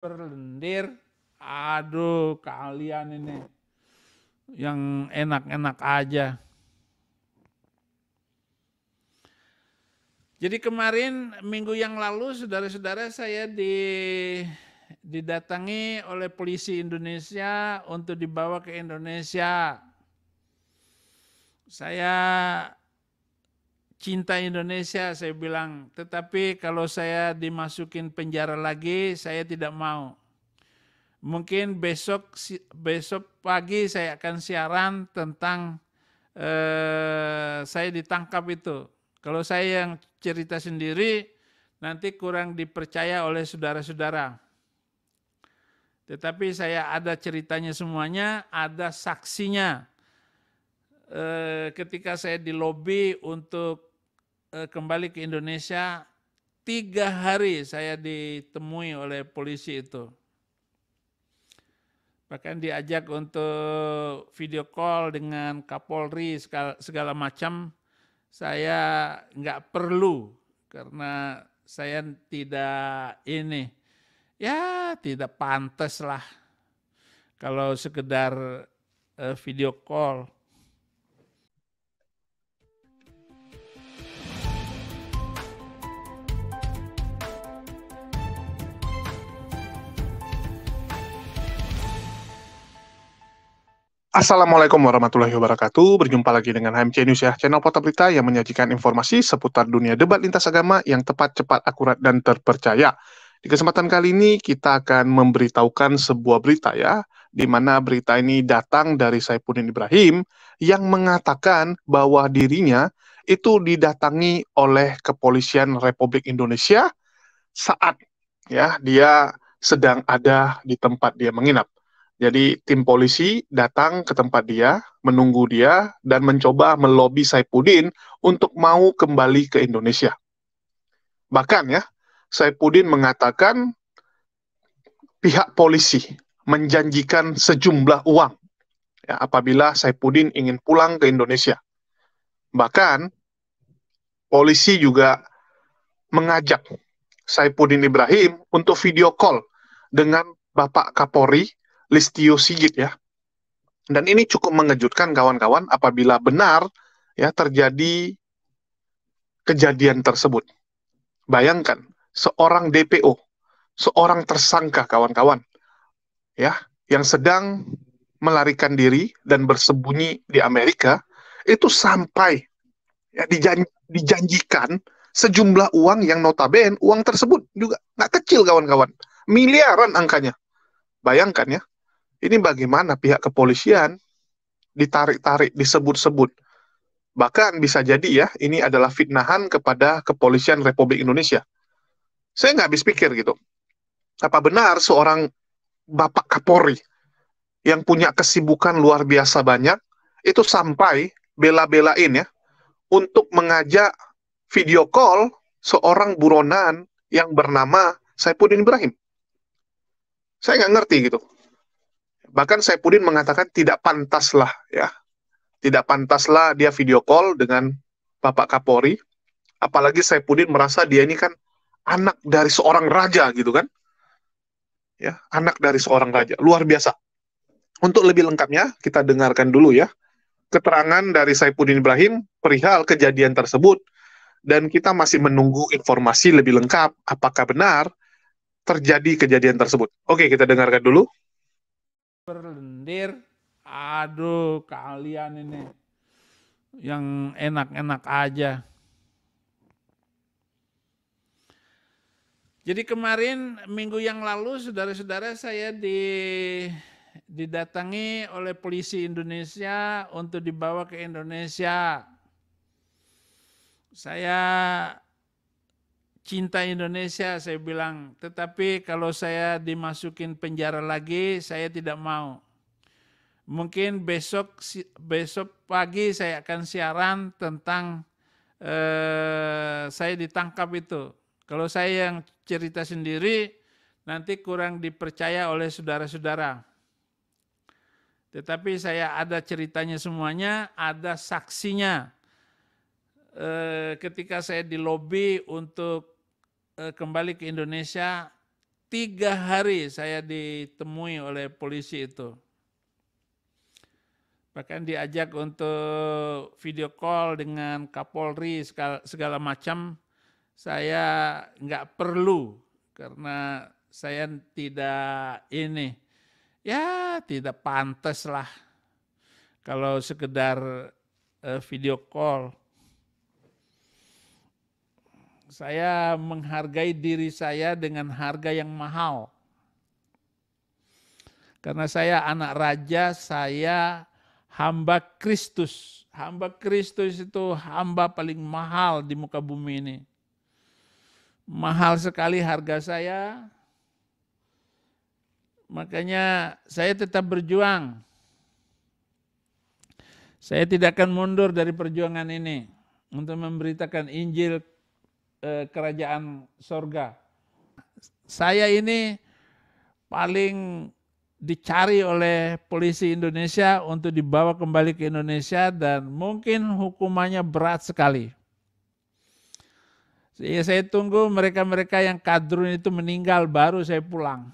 berlendir. Aduh, kalian ini yang enak-enak aja. Jadi kemarin minggu yang lalu saudara-saudara saya di didatangi oleh polisi Indonesia untuk dibawa ke Indonesia. Saya cinta Indonesia saya bilang, tetapi kalau saya dimasukin penjara lagi saya tidak mau. Mungkin besok besok pagi saya akan siaran tentang eh, saya ditangkap itu. Kalau saya yang cerita sendiri nanti kurang dipercaya oleh saudara-saudara. Tetapi saya ada ceritanya semuanya, ada saksinya. Eh, ketika saya di lobi untuk Eh, kembali ke Indonesia, tiga hari saya ditemui oleh polisi itu. Bahkan diajak untuk video call dengan Kapolri segala, segala macam. Saya nggak perlu karena saya tidak ini. Ya tidak pantas lah kalau sekedar eh, video call Assalamualaikum warahmatullahi wabarakatuh. Berjumpa lagi dengan HMC News ya, channel Pota Berita yang menyajikan informasi seputar dunia debat lintas agama yang tepat, cepat, akurat, dan terpercaya. Di kesempatan kali ini kita akan memberitahukan sebuah berita ya, di mana berita ini datang dari Saipudin Ibrahim yang mengatakan bahwa dirinya itu didatangi oleh kepolisian Republik Indonesia saat ya dia sedang ada di tempat dia menginap. Jadi tim polisi datang ke tempat dia, menunggu dia, dan mencoba melobi Saipudin untuk mau kembali ke Indonesia. Bahkan ya, Saipudin mengatakan pihak polisi menjanjikan sejumlah uang ya, apabila Saipudin ingin pulang ke Indonesia. Bahkan polisi juga mengajak Saipudin Ibrahim untuk video call dengan Bapak Kapolri Listio Sigit ya. Dan ini cukup mengejutkan kawan-kawan apabila benar ya terjadi kejadian tersebut. Bayangkan seorang DPO, seorang tersangka kawan-kawan ya yang sedang melarikan diri dan bersembunyi di Amerika itu sampai ya, dijanj dijanjikan sejumlah uang yang notaben uang tersebut juga nggak kecil kawan-kawan miliaran angkanya bayangkan ya ini bagaimana pihak kepolisian ditarik-tarik, disebut-sebut. Bahkan bisa jadi ya, ini adalah fitnahan kepada kepolisian Republik Indonesia. Saya nggak habis pikir gitu. Apa benar seorang Bapak Kapolri yang punya kesibukan luar biasa banyak, itu sampai bela-belain ya, untuk mengajak video call seorang buronan yang bernama Saipudin Ibrahim. Saya nggak ngerti gitu bahkan saya Pudin mengatakan tidak pantaslah ya tidak pantaslah dia video call dengan Bapak Kapolri apalagi saya Pudin merasa dia ini kan anak dari seorang raja gitu kan ya anak dari seorang raja luar biasa untuk lebih lengkapnya kita dengarkan dulu ya keterangan dari saya Pudin Ibrahim perihal kejadian tersebut dan kita masih menunggu informasi lebih lengkap apakah benar terjadi kejadian tersebut. Oke, kita dengarkan dulu berlendir. Aduh, kalian ini yang enak-enak aja. Jadi kemarin minggu yang lalu saudara-saudara saya di didatangi oleh polisi Indonesia untuk dibawa ke Indonesia. Saya cinta Indonesia saya bilang, tetapi kalau saya dimasukin penjara lagi saya tidak mau. Mungkin besok besok pagi saya akan siaran tentang eh, saya ditangkap itu. Kalau saya yang cerita sendiri nanti kurang dipercaya oleh saudara-saudara. Tetapi saya ada ceritanya semuanya, ada saksinya Eh, ketika saya di lobi untuk eh, kembali ke Indonesia, tiga hari saya ditemui oleh polisi itu. Bahkan diajak untuk video call dengan Kapolri segala, segala macam. Saya nggak perlu karena saya tidak ini. Ya tidak pantas lah kalau sekedar eh, video call saya menghargai diri saya dengan harga yang mahal. Karena saya anak raja, saya hamba Kristus. Hamba Kristus itu hamba paling mahal di muka bumi ini. Mahal sekali harga saya. Makanya saya tetap berjuang. Saya tidak akan mundur dari perjuangan ini untuk memberitakan Injil Eh, kerajaan sorga. Saya ini paling dicari oleh polisi Indonesia untuk dibawa kembali ke Indonesia dan mungkin hukumannya berat sekali. Saya, saya tunggu mereka-mereka yang kadrun itu meninggal baru saya pulang.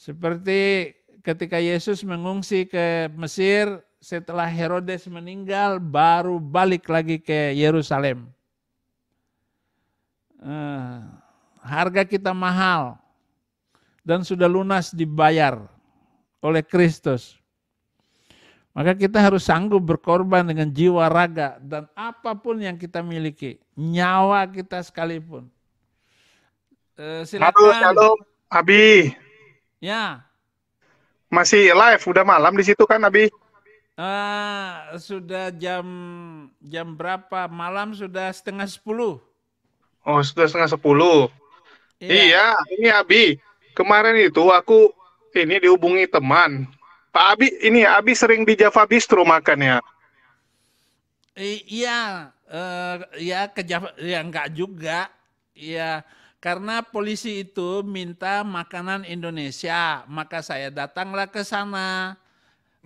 Seperti ketika Yesus mengungsi ke Mesir setelah Herodes meninggal baru balik lagi ke Yerusalem eh, harga kita mahal dan sudah lunas dibayar oleh Kristus. Maka kita harus sanggup berkorban dengan jiwa raga dan apapun yang kita miliki, nyawa kita sekalipun. Eh, silakan. Halo, halo, Abi. Ya. Masih live, udah malam di situ kan, Abi? Ah, sudah jam jam berapa? Malam sudah setengah sepuluh. Oh, sudah setengah sepuluh. Iya. iya, ini Abi. Kemarin itu aku ini dihubungi teman. Pak Abi, ini Abi sering di Java Bistro makannya. I iya, uh, ya ke Java, ya enggak juga. Iya, karena polisi itu minta makanan Indonesia, maka saya datanglah ke sana.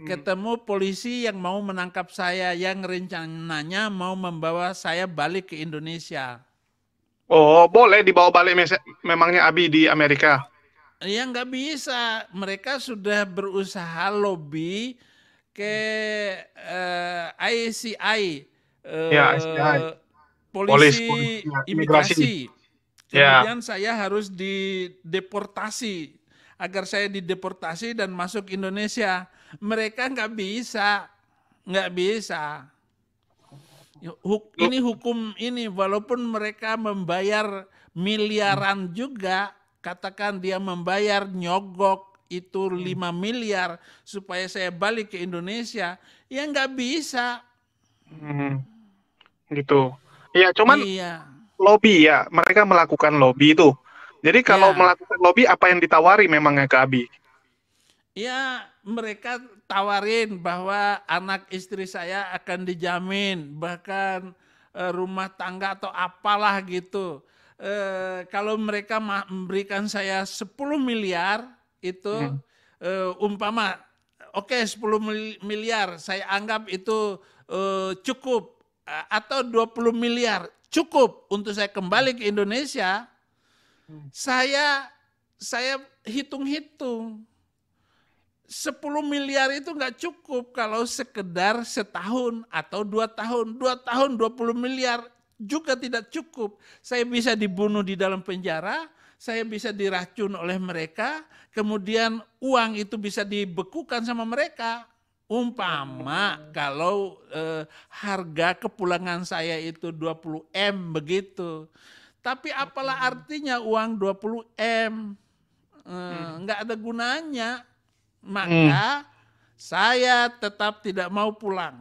Hmm. Ketemu polisi yang mau menangkap saya, yang rencananya mau membawa saya balik ke Indonesia. Oh, boleh dibawa balik memangnya Abi di Amerika? Ya nggak bisa. Mereka sudah berusaha lobby ke uh, eh, ICI, uh, eh, ya, ICI. polisi, polisi, polisi ya, imigrasi. Ya. Kemudian saya harus dideportasi agar saya dideportasi dan masuk Indonesia. Mereka nggak bisa, nggak bisa. Ya, huk, ini hukum ini walaupun mereka membayar miliaran juga, katakan dia membayar nyogok itu 5 hmm. miliar supaya saya balik ke Indonesia, ya nggak bisa. Hmm, gitu. Ya cuman iya. lobby ya, mereka melakukan lobby itu. Jadi kalau ya. melakukan lobby apa yang ditawari memangnya ke Abi? Ya mereka tawarin bahwa anak istri saya akan dijamin, bahkan eh, rumah tangga atau apalah gitu. E, kalau mereka memberikan saya 10 miliar itu hmm. e, umpama oke okay, 10 miliar saya anggap itu e, cukup atau 20 miliar cukup untuk saya kembali ke Indonesia. Hmm. Saya saya hitung-hitung 10 miliar itu nggak cukup kalau sekedar setahun atau dua tahun. Dua tahun 20 miliar juga tidak cukup. Saya bisa dibunuh di dalam penjara, saya bisa diracun oleh mereka, kemudian uang itu bisa dibekukan sama mereka. Umpama kalau eh, harga kepulangan saya itu 20M begitu. Tapi apalah artinya uang 20M? Eh, hmm. nggak ada gunanya maka hmm. saya tetap tidak mau pulang.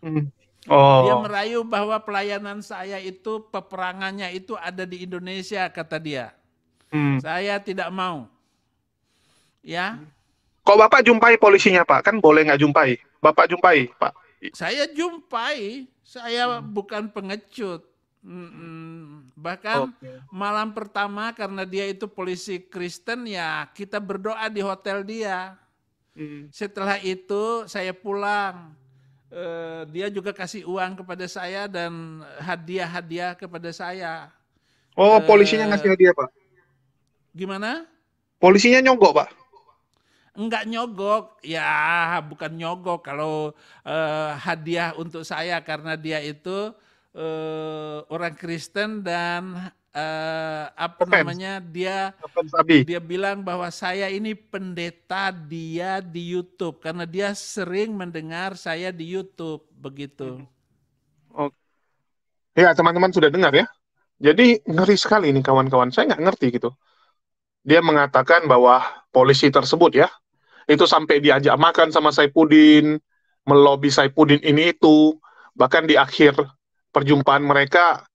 Hmm. Oh. Dia merayu bahwa pelayanan saya itu peperangannya itu ada di Indonesia kata dia. Hmm. Saya tidak mau. Ya. Kok Bapak jumpai polisinya Pak? Kan boleh nggak jumpai? Bapak jumpai Pak? Saya jumpai. Saya hmm. bukan pengecut. Mm-mm. Bahkan okay. malam pertama karena dia itu polisi Kristen ya kita berdoa di hotel dia. Mm. Setelah itu saya pulang. Uh, dia juga kasih uang kepada saya dan hadiah-hadiah kepada saya. Oh, uh, polisinya ngasih hadiah, Pak? Gimana? Polisinya nyogok, Pak? Enggak nyogok, ya bukan nyogok. Kalau uh, hadiah untuk saya karena dia itu uh, orang Kristen dan uh, apa namanya dia dia bilang bahwa saya ini pendeta dia di YouTube karena dia sering mendengar saya di YouTube begitu. Oh. Ya teman-teman sudah dengar ya. Jadi ngeri sekali ini kawan-kawan. Saya nggak ngerti gitu. Dia mengatakan bahwa polisi tersebut ya itu sampai diajak makan sama Saipudin, melobi Saipudin ini itu. Bahkan di akhir perjumpaan mereka,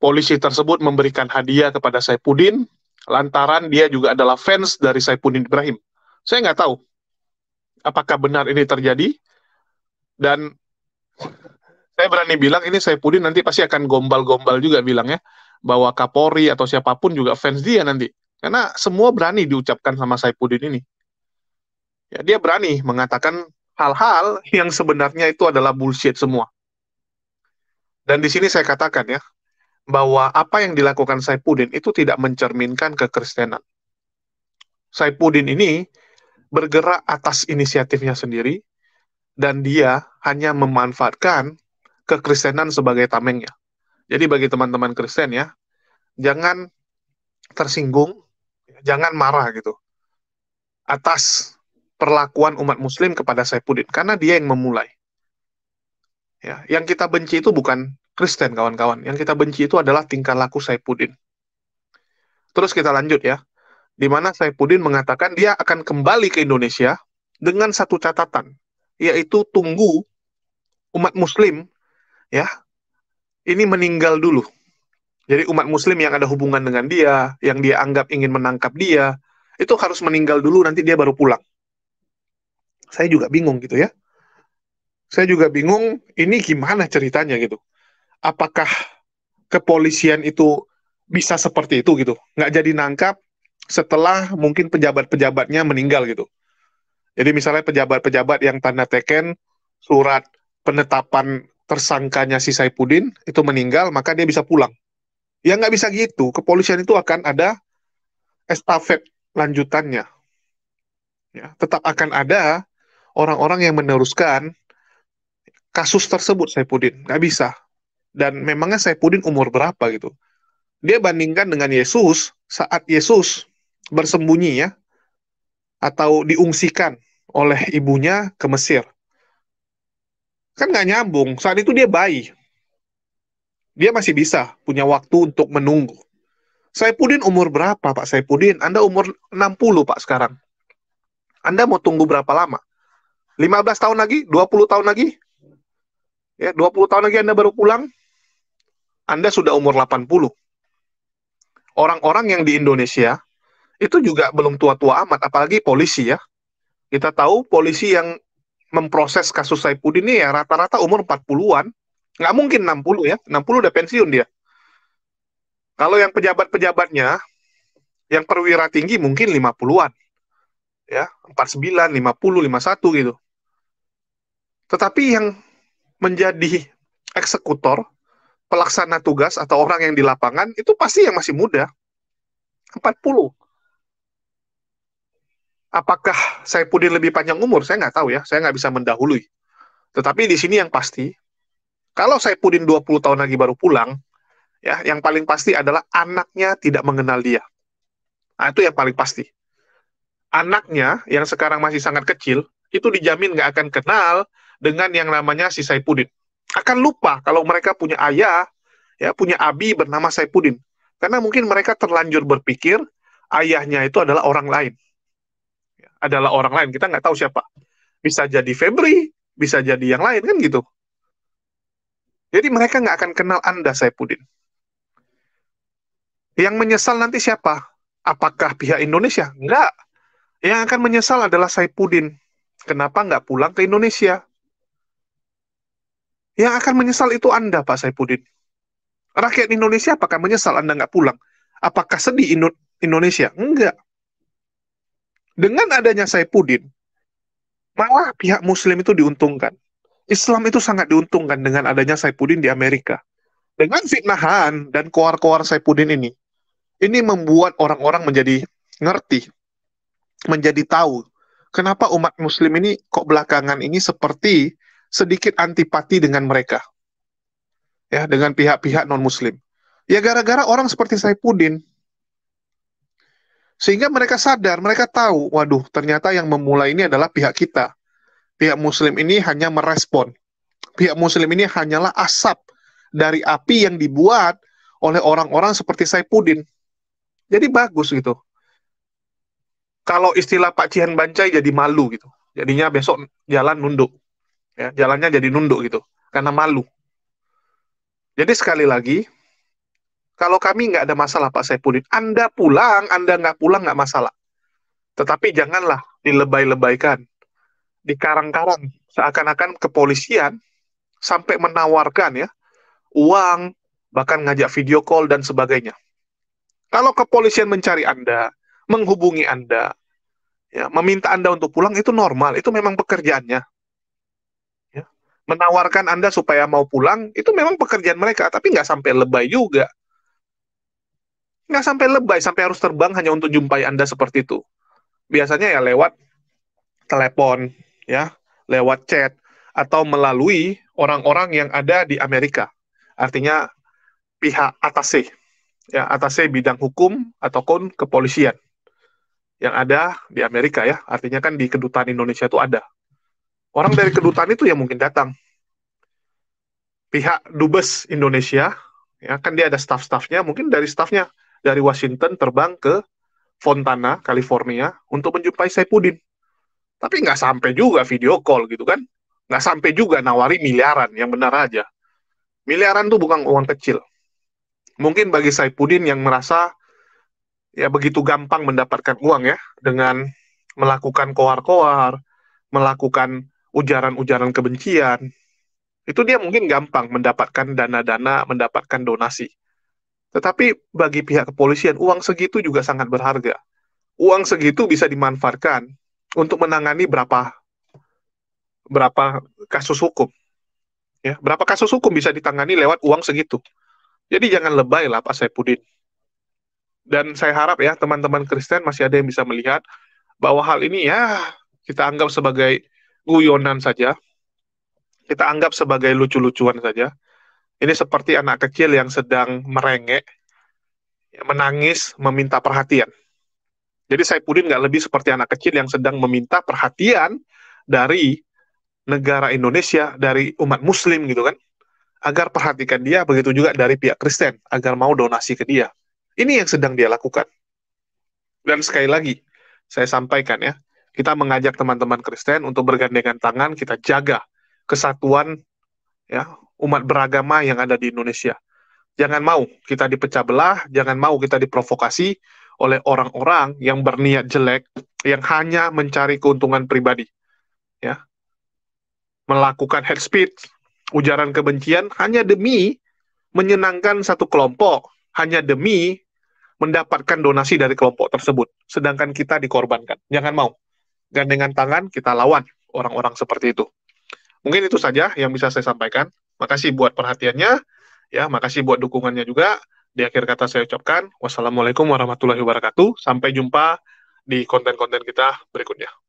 polisi tersebut memberikan hadiah kepada Saipudin lantaran dia juga adalah fans dari Saipudin Ibrahim. Saya nggak tahu apakah benar ini terjadi dan saya berani bilang ini Saipudin nanti pasti akan gombal-gombal juga bilang ya bahwa Kapolri atau siapapun juga fans dia nanti karena semua berani diucapkan sama Saipudin ini. Ya, dia berani mengatakan hal-hal yang sebenarnya itu adalah bullshit semua. Dan di sini saya katakan ya, bahwa apa yang dilakukan Saipudin itu tidak mencerminkan kekristenan. Saipudin ini bergerak atas inisiatifnya sendiri dan dia hanya memanfaatkan kekristenan sebagai tamengnya. Jadi bagi teman-teman Kristen ya, jangan tersinggung, jangan marah gitu atas perlakuan umat muslim kepada Saipudin, karena dia yang memulai. Ya, yang kita benci itu bukan Kristen, kawan-kawan. Yang kita benci itu adalah tingkah laku Saipudin. Terus kita lanjut ya, di mana Saipudin mengatakan dia akan kembali ke Indonesia dengan satu catatan, yaitu tunggu umat Muslim, ya, ini meninggal dulu. Jadi umat Muslim yang ada hubungan dengan dia, yang dia anggap ingin menangkap dia, itu harus meninggal dulu, nanti dia baru pulang. Saya juga bingung gitu ya saya juga bingung ini gimana ceritanya gitu. Apakah kepolisian itu bisa seperti itu gitu? Nggak jadi nangkap setelah mungkin pejabat-pejabatnya meninggal gitu. Jadi misalnya pejabat-pejabat yang tanda teken surat penetapan tersangkanya si Saipudin itu meninggal, maka dia bisa pulang. Ya nggak bisa gitu. Kepolisian itu akan ada estafet lanjutannya. Ya, tetap akan ada orang-orang yang meneruskan kasus tersebut saya Saipudin nggak bisa dan memangnya saya Saipudin umur berapa gitu dia bandingkan dengan Yesus saat Yesus bersembunyi ya atau diungsikan oleh ibunya ke Mesir kan nggak nyambung saat itu dia bayi dia masih bisa punya waktu untuk menunggu saya Saipudin umur berapa Pak saya Saipudin Anda umur 60 Pak sekarang Anda mau tunggu berapa lama 15 tahun lagi 20 tahun lagi Ya, 20 tahun lagi Anda baru pulang, Anda sudah umur 80. Orang-orang yang di Indonesia itu juga belum tua-tua amat, apalagi polisi ya. Kita tahu polisi yang memproses kasus Saipudin ini ya rata-rata umur 40-an. Nggak mungkin 60 ya, 60 udah pensiun dia. Kalau yang pejabat-pejabatnya, yang perwira tinggi mungkin 50-an. Ya, 49, 50, 51 gitu. Tetapi yang menjadi eksekutor, pelaksana tugas atau orang yang di lapangan itu pasti yang masih muda. 40. Apakah saya Pudin lebih panjang umur? Saya nggak tahu ya, saya nggak bisa mendahului. Tetapi di sini yang pasti, kalau saya Pudin 20 tahun lagi baru pulang, ya yang paling pasti adalah anaknya tidak mengenal dia. Nah, itu yang paling pasti. Anaknya yang sekarang masih sangat kecil, itu dijamin nggak akan kenal dengan yang namanya si Saipudin. Akan lupa kalau mereka punya ayah, ya punya abi bernama Saipudin. Karena mungkin mereka terlanjur berpikir ayahnya itu adalah orang lain. Ya, adalah orang lain, kita nggak tahu siapa. Bisa jadi Febri, bisa jadi yang lain, kan gitu. Jadi mereka nggak akan kenal Anda, Saipudin. Yang menyesal nanti siapa? Apakah pihak Indonesia? Enggak. Yang akan menyesal adalah Saipudin. Kenapa nggak pulang ke Indonesia? Yang akan menyesal itu Anda, Pak Saipudin. Rakyat Indonesia apakah menyesal Anda nggak pulang? Apakah sedih Indo Indonesia? Enggak. Dengan adanya Saipudin, malah pihak Muslim itu diuntungkan. Islam itu sangat diuntungkan dengan adanya Saipudin di Amerika. Dengan fitnahan dan koar-koar Saipudin ini, ini membuat orang-orang menjadi ngerti, menjadi tahu kenapa umat Muslim ini kok belakangan ini seperti sedikit antipati dengan mereka. Ya, dengan pihak-pihak non-muslim. Ya gara-gara orang seperti Saipudin. Sehingga mereka sadar, mereka tahu, waduh ternyata yang memulai ini adalah pihak kita. Pihak muslim ini hanya merespon. Pihak muslim ini hanyalah asap dari api yang dibuat oleh orang-orang seperti Saipudin. Jadi bagus gitu. Kalau istilah Pak Cihan Bancai jadi malu gitu. Jadinya besok jalan nunduk ya, jalannya jadi nunduk gitu karena malu. Jadi sekali lagi, kalau kami nggak ada masalah Pak Saipudin, Anda pulang, Anda nggak pulang nggak masalah. Tetapi janganlah dilebay-lebaykan, dikarang-karang, seakan-akan kepolisian sampai menawarkan ya uang, bahkan ngajak video call dan sebagainya. Kalau kepolisian mencari Anda, menghubungi Anda, ya, meminta Anda untuk pulang itu normal, itu memang pekerjaannya menawarkan Anda supaya mau pulang, itu memang pekerjaan mereka, tapi nggak sampai lebay juga. Nggak sampai lebay, sampai harus terbang hanya untuk jumpai Anda seperti itu. Biasanya ya lewat telepon, ya, lewat chat, atau melalui orang-orang yang ada di Amerika. Artinya pihak atas ya atas bidang hukum ataupun kepolisian yang ada di Amerika ya. Artinya kan di kedutaan Indonesia itu ada orang dari kedutaan itu yang mungkin datang. Pihak dubes Indonesia, ya kan dia ada staff-staffnya, mungkin dari staffnya dari Washington terbang ke Fontana, California untuk menjumpai Saipudin. Tapi nggak sampai juga video call gitu kan, nggak sampai juga nawari miliaran yang benar aja. Miliaran tuh bukan uang kecil. Mungkin bagi Saipudin yang merasa ya begitu gampang mendapatkan uang ya dengan melakukan koar-koar, melakukan ujaran-ujaran kebencian, itu dia mungkin gampang mendapatkan dana-dana, mendapatkan donasi. Tetapi bagi pihak kepolisian, uang segitu juga sangat berharga. Uang segitu bisa dimanfaatkan untuk menangani berapa berapa kasus hukum. Ya, berapa kasus hukum bisa ditangani lewat uang segitu. Jadi jangan lebay lah Pak Saipudin. Dan saya harap ya teman-teman Kristen masih ada yang bisa melihat bahwa hal ini ya kita anggap sebagai guyonan saja, kita anggap sebagai lucu-lucuan saja. Ini seperti anak kecil yang sedang merengek, menangis, meminta perhatian. Jadi saya Saipudin nggak lebih seperti anak kecil yang sedang meminta perhatian dari negara Indonesia, dari umat Muslim gitu kan, agar perhatikan dia, begitu juga dari pihak Kristen, agar mau donasi ke dia. Ini yang sedang dia lakukan. Dan sekali lagi, saya sampaikan ya, kita mengajak teman-teman Kristen untuk bergandengan tangan, kita jaga kesatuan ya umat beragama yang ada di Indonesia. Jangan mau kita dipecah belah, jangan mau kita diprovokasi oleh orang-orang yang berniat jelek, yang hanya mencari keuntungan pribadi. Ya. Melakukan hate speech, ujaran kebencian hanya demi menyenangkan satu kelompok, hanya demi mendapatkan donasi dari kelompok tersebut, sedangkan kita dikorbankan. Jangan mau gandengan tangan kita lawan orang-orang seperti itu. Mungkin itu saja yang bisa saya sampaikan. Makasih buat perhatiannya, ya, makasih buat dukungannya juga. Di akhir kata saya ucapkan, wassalamualaikum warahmatullahi wabarakatuh. Sampai jumpa di konten-konten kita berikutnya.